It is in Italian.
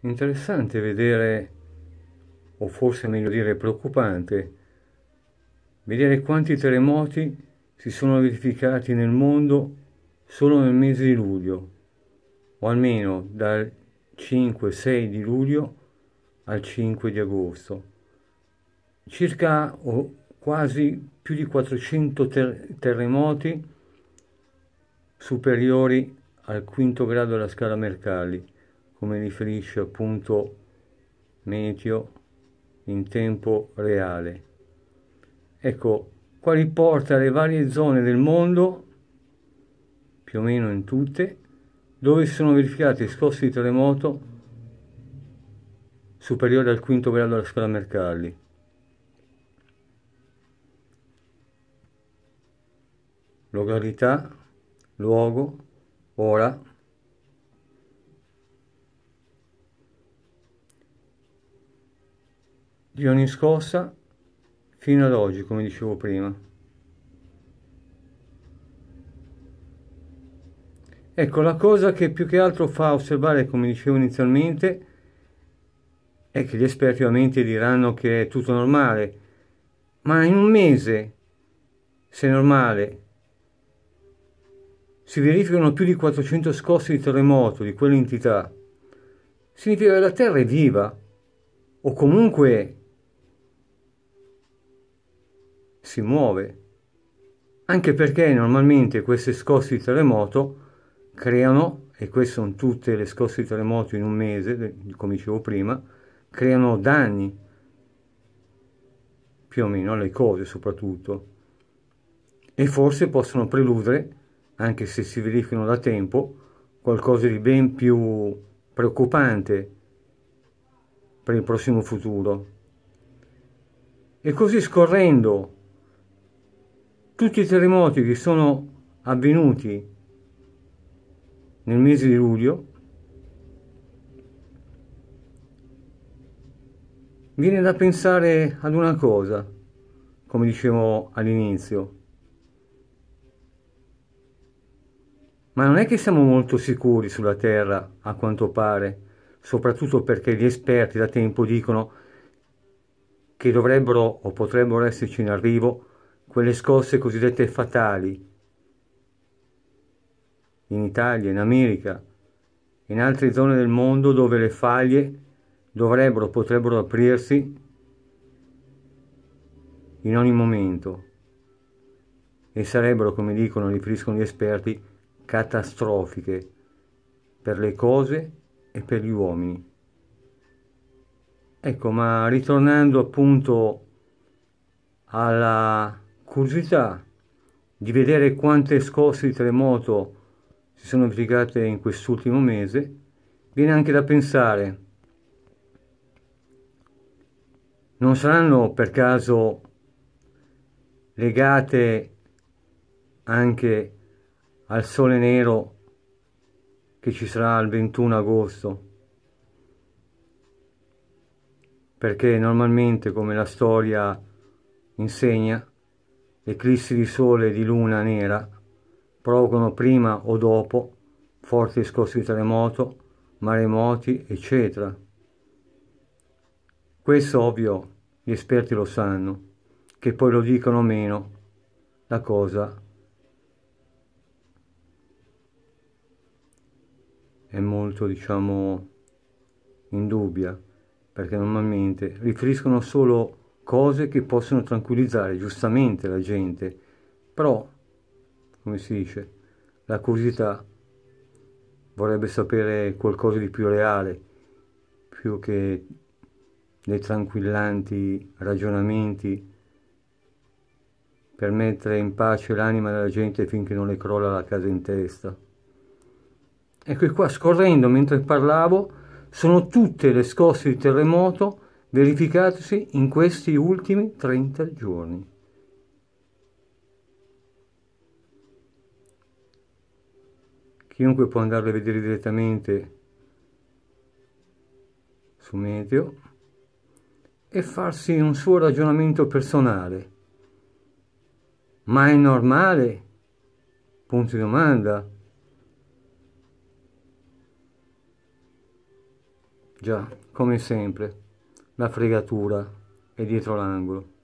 Interessante vedere, o forse meglio dire preoccupante, vedere quanti terremoti si sono verificati nel mondo solo nel mese di luglio, o almeno dal 5-6 di luglio al 5 di agosto, circa o quasi più di 400 ter terremoti superiori al quinto grado della scala Mercalli come riferisce appunto Meteo, in tempo reale. Ecco, qua riporta le varie zone del mondo, più o meno in tutte, dove si sono verificati scosse di terremoto superiori al quinto grado della scala Mercalli. Località, luogo, ora, di ogni scossa fino ad oggi, come dicevo prima. Ecco, la cosa che più che altro fa osservare, come dicevo inizialmente, è che gli esperti ovviamente diranno che è tutto normale, ma in un mese, se normale, si verificano più di 400 scosse di terremoto di quell'entità, significa che la Terra è viva, o comunque si muove, anche perché normalmente queste scosse di terremoto creano, e queste sono tutte le scosse di terremoto in un mese, come dicevo prima, creano danni più o meno alle cose soprattutto e forse possono preludere, anche se si verificano da tempo, qualcosa di ben più preoccupante per il prossimo futuro. E così scorrendo tutti i terremoti che sono avvenuti nel mese di luglio viene da pensare ad una cosa, come dicevo all'inizio. Ma non è che siamo molto sicuri sulla Terra, a quanto pare, soprattutto perché gli esperti da tempo dicono che dovrebbero o potrebbero esserci in arrivo quelle scosse cosiddette fatali, in Italia, in America, in altre zone del mondo dove le faglie dovrebbero, potrebbero aprirsi in ogni momento e sarebbero, come dicono, riferiscono gli esperti, catastrofiche per le cose e per gli uomini. Ecco, ma ritornando appunto alla curiosità di vedere quante scosse di terremoto si sono verificate in quest'ultimo mese, viene anche da pensare, non saranno per caso legate anche al sole nero che ci sarà il 21 agosto? Perché normalmente, come la storia insegna, eclissi di sole e di luna nera provocano prima o dopo forti scossi di terremoto, maremoti, eccetera. Questo ovvio gli esperti lo sanno, che poi lo dicono meno, la cosa è molto, diciamo, in dubbia, perché normalmente riferiscono solo cose che possono tranquillizzare giustamente la gente, però, come si dice, la curiosità vorrebbe sapere qualcosa di più reale, più che dei tranquillanti ragionamenti per mettere in pace l'anima della gente finché non le crolla la casa in testa. Ecco qua, scorrendo mentre parlavo, sono tutte le scosse di terremoto verificatosi in questi ultimi 30 giorni. Chiunque può andarle a vedere direttamente su Meteo e farsi un suo ragionamento personale. Ma è normale? Punto di domanda. Già, come sempre la fregatura è dietro l'angolo